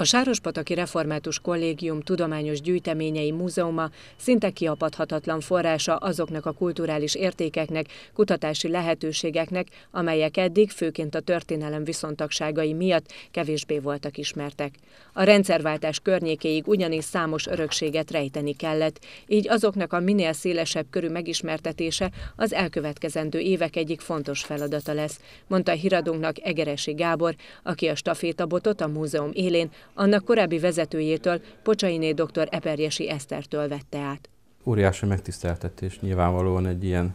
A Sárospataki Református Kollégium tudományos gyűjteményei múzeuma szinte kiapadhatatlan forrása azoknak a kulturális értékeknek, kutatási lehetőségeknek, amelyek eddig, főként a történelem viszontagságai miatt kevésbé voltak ismertek. A rendszerváltás környékéig ugyanis számos örökséget rejteni kellett, így azoknak a minél szélesebb körű megismertetése az elkövetkezendő évek egyik fontos feladata lesz, mondta híradónknak Egeresi Gábor, aki a stafétabotot a múzeum élén annak korábbi vezetőjétől, Pocsainé dr. Eperjesi Esztertől vette át. Óriási megtiszteltetés, nyilvánvalóan egy ilyen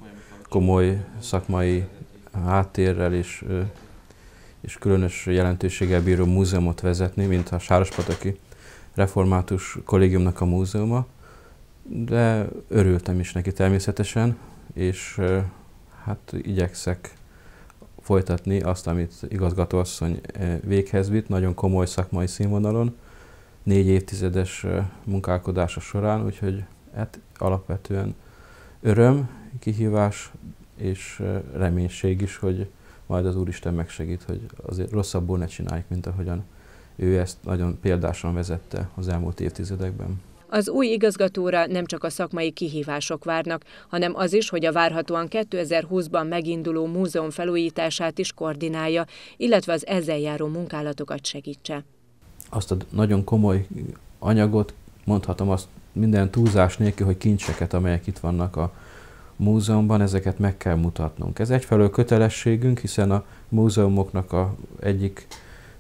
komoly szakmai háttérrel és, és különös jelentőséggel bíró múzeumot vezetni, mint a Sárospataki Református Kollégiumnak a múzeuma, de örültem is neki természetesen, és hát igyekszek folytatni azt, amit igazgatóasszony eh, véghez vitt, nagyon komoly szakmai színvonalon, négy évtizedes eh, munkálkodása során, úgyhogy hát alapvetően öröm, kihívás és eh, reménység is, hogy majd az Úristen megsegít, hogy azért rosszabbul ne csináljuk, mint ahogyan ő ezt nagyon példásan vezette az elmúlt évtizedekben. Az új igazgatóra nem csak a szakmai kihívások várnak, hanem az is, hogy a várhatóan 2020-ban meginduló múzeum felújítását is koordinálja, illetve az ezzel járó munkálatokat segítse. Azt a nagyon komoly anyagot, mondhatom azt minden túlzás nélkül, hogy kincseket, amelyek itt vannak a múzeumban, ezeket meg kell mutatnunk. Ez egyfelől kötelességünk, hiszen a múzeumoknak a egyik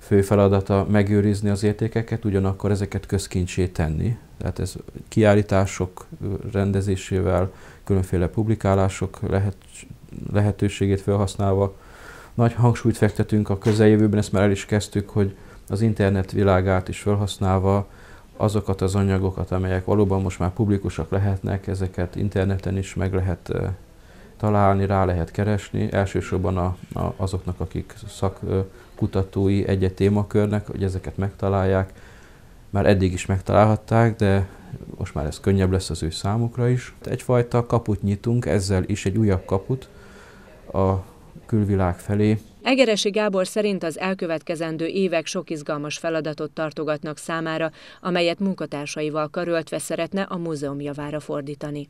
fő feladata megőrizni az értékeket, ugyanakkor ezeket közkincsé tenni. Tehát ez kiállítások rendezésével, különféle publikálások lehet, lehetőségét felhasználva. Nagy hangsúlyt fektetünk a közeljövőben, ezt már el is kezdtük, hogy az internet világát is felhasználva azokat az anyagokat, amelyek valóban most már publikusak lehetnek, ezeket interneten is meg lehet találni, rá lehet keresni, elsősorban a, a, azoknak, akik szakkutatói egy-egy témakörnek, hogy ezeket megtalálják. Már eddig is megtalálhatták, de most már ez könnyebb lesz az ő számukra is. Egyfajta kaput nyitunk, ezzel is egy újabb kaput a külvilág felé. Egeresi Gábor szerint az elkövetkezendő évek sok izgalmas feladatot tartogatnak számára, amelyet munkatársaival karöltve szeretne a múzeum javára fordítani.